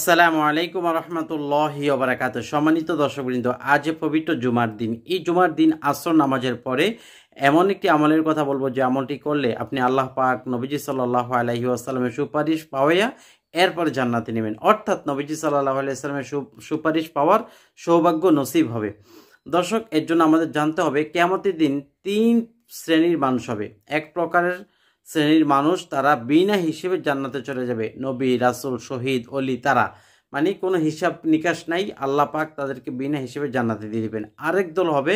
আসসালামু আলাইকুম রহমতুল্লাহি ওবরাকাত সম্মানিত দর্শকবৃন্দ আজ পবিত্র জুমার দিন এই জুমার দিন আসর নামাজের পরে এমন একটি আমলের কথা বলবো যে আমলটি করলে আপনি আল্লাহ পাক নবীজি সাল্লাহ আলহি আসসালামের সুপারিশ পাওয়াইয়া এরপরে জান্নাতে নেবেন অর্থাৎ নবীজি সাল্লাহ আলাইসালামের সুপারিশ পাওয়ার সৌভাগ্য নসিব হবে দর্শক এর জন্য আমাদের জানতে হবে কেমতের দিন তিন শ্রেণীর মানুষ হবে এক প্রকারের শ্রেণীর মানুষ তারা বিনা হিসেবে জান্নাতে চলে যাবে নবী রাসুল শহীদ অলি তারা মানে কোনো হিসাব নিকাশ নাই আল্লাহ পাক তাদেরকে বিনা হিসেবে জান্নাতে দিয়ে দেবেন আরেক দল হবে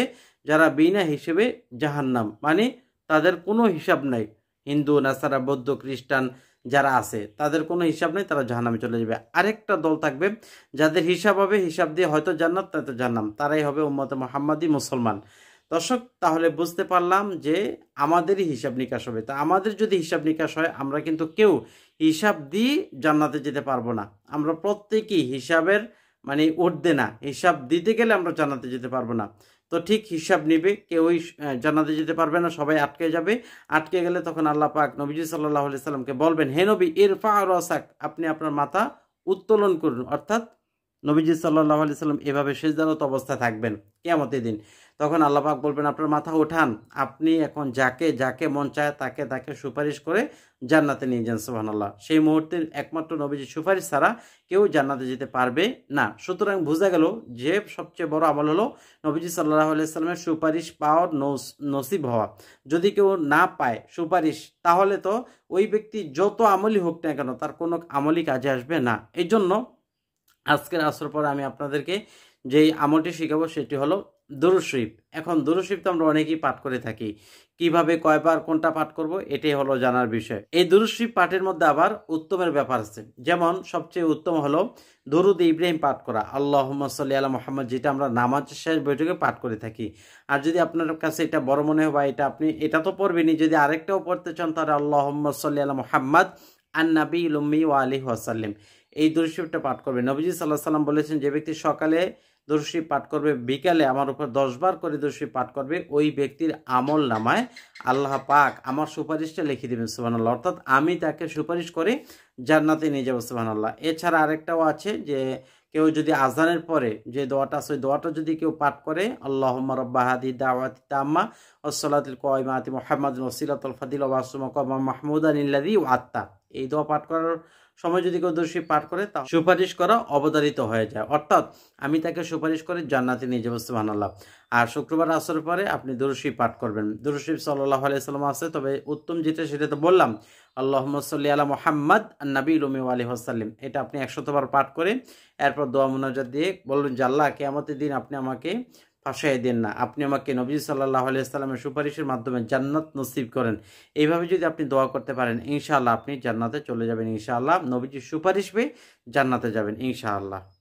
যারা বিনা হিসেবে জাহান্নাম মানে তাদের কোনো হিসাব নাই হিন্দু নাসারা বৌদ্ধ খ্রিস্টান যারা আছে তাদের কোনো হিসাব নেই তারা জাহান্নামে চলে যাবে আরেকটা দল থাকবে যাদের হিসাব হবে হিসাব দিয়ে হয়তো জান্নাত তো জাহান্নাম তারাই হবে উম্মতে মোহাম্মদী মুসলমান দর্শক তাহলে বুঝতে পারলাম যে আমাদেরই হিসাব নিকাশ হবে তা আমাদের যদি হিসাব নিকাশ হয় আমরা কিন্তু কেউ হিসাব দিয়ে জান্নাতে যেতে পারবো না আমরা প্রত্যেকেই হিসাবের মানে উঠবে না হিসাব দিতে গেলে আমরা জানাতে যেতে পারবো না তো ঠিক হিসাব নিবে কেউই জানাতে যেতে পারবে না সবাই আটকে যাবে আটকে গেলে তখন আল্লাহ পাক নবীজি সাল্লাহ আলি সাল্লামকে বলবেন হে নবী ইরফা রসাক আপনি আপনার মাথা উত্তোলন করুন অর্থাৎ নবীজি সাল্লাহ আলি সাল্লাম এভাবে সেজদানত অবস্থায় থাকবেন কেমতের দিন তখন আল্লাপাক বলবেন আপনার মাথা ওঠান আপনি এখন যাকে যাকে মন চায় তাকে তাকে সুপারিশ করে জান্নাতে নিয়ে যান সোহানাল্লাহ সেই মুহূর্তে একমাত্র নবীজি সুপারিশ ছাড়া কেউ জান্নাতে যেতে পারবে না সুতরাং বোঝা গেল যে সবচেয়ে বড় আমল হলো নবীজি সাল্লাহ আলাইস্লামের সুপারিশ পাওয়ার নসিব হওয়া যদি কেউ না পায় সুপারিশ তাহলে তো ওই ব্যক্তি যত আমলই হোক না কেন তার কোনো আমলি কাজে আসবে না এই জন্য আজকের আসর পর আমি আপনাদেরকে যেই আমলটি শেখাবো সেটি হলো দুরুশরীফ এখন দুরুশরীফ তো আমরা অনেকেই পাঠ করে থাকি কিভাবে কয়বার কোনটা পাঠ করব এটাই হলো জানার বিষয় এই দুরুশরীফ পাঠের মধ্যে আবার উত্তমের ব্যাপার আছে যেমন সবচেয়ে উত্তম হলো দরুদ ইব্রাহিম পাঠ করা আল্লাহ সাল্লি আল্লাহ মোহাম্মদ যেটা আমরা নামাজ শেষ বৈঠকে পাঠ করে থাকি আর যদি আপনার কাছে এটা বড় মনে হয় এটা আপনি এটা তো পড়বেনই যদি আরেকটাও পড়তে চান তাহলে আল্লাহ সাল্লি আল্লাহ মোহাম্মদ আন্নাবি লুম্মি ও আলি ওয়াসাল্লিম এই দরুশরীফটা পাঠ করবে নবীজি সাল্লাহ সাল্লাম বলেছেন যে ব্যক্তি সকালে দরুশরীফ পাঠ করবে বিকালে আমার উপর দশবার করে দরুশরীফ পাঠ করবে ওই ব্যক্তির আমল নামায় আল্লাহ পাক আমার সুপারিশটা লিখে দেবেন সুবাহানাল্লাহ অর্থাৎ আমি তাকে সুপারিশ করে জান্নাতে নিয়ে যাবো সুবাহানাল্লাহ এছাড়া আরেকটাও আছে যে কেউ যদি আজানের পরে যে দোয়াটা আছে ওই দোয়াটা যদি কেউ পাঠ করে আল্লাহ রব্বাহাদি দাওয়াতি তাম্মা ওসলাতুল কয়মাতি মোহাম্মদ নসিলাতুল ফাদিল ওবাসুমা কমা মাহমুদ আনিল্লাদি ও আত্মা এই দোয়া পাঠ করার সময় যদি কেউ দোষী পাঠ করে তা সুপারিশ করা অবতারিত হয়ে যায় অর্থাৎ আমি তাকে সুপারিশ করে জান্নাতে নিয়ে যাবো সুহান আল্লাহ আর শুক্রবার আসর পরে আপনি দুরুশি পাঠ করবেন দুরুশি সাল্লাহ আলাইসাল্লাম আছে তবে উত্তম যেটা সেটা তো বললাম আল্লাহ সাল্লি আলা মোহাম্মদ নবী রুমি আলী হাসাল্লিম এটা আপনি একশতবার পাঠ করে এরপর দোয়া মোনাজাত দিয়ে বললেন যে আল্লাহ কেয়ামতের দিন আপনি আমাকে ফাঁসাই দেন না আপনি আমাকে নবী সাল্লাহ আলাইসাল্লামের সুপারিশের মাধ্যমে জান্নাত নসিব করেন এইভাবে যদি আপনি দোয়া করতে পারেন ইনশাআল্লাহ আপনি জান্নাতে চলে যাবেন ইনশাআল্লাহ নবীজির সুপারিশ পেয়ে জান্নাতে যাবেন ইনশাআল্লাহ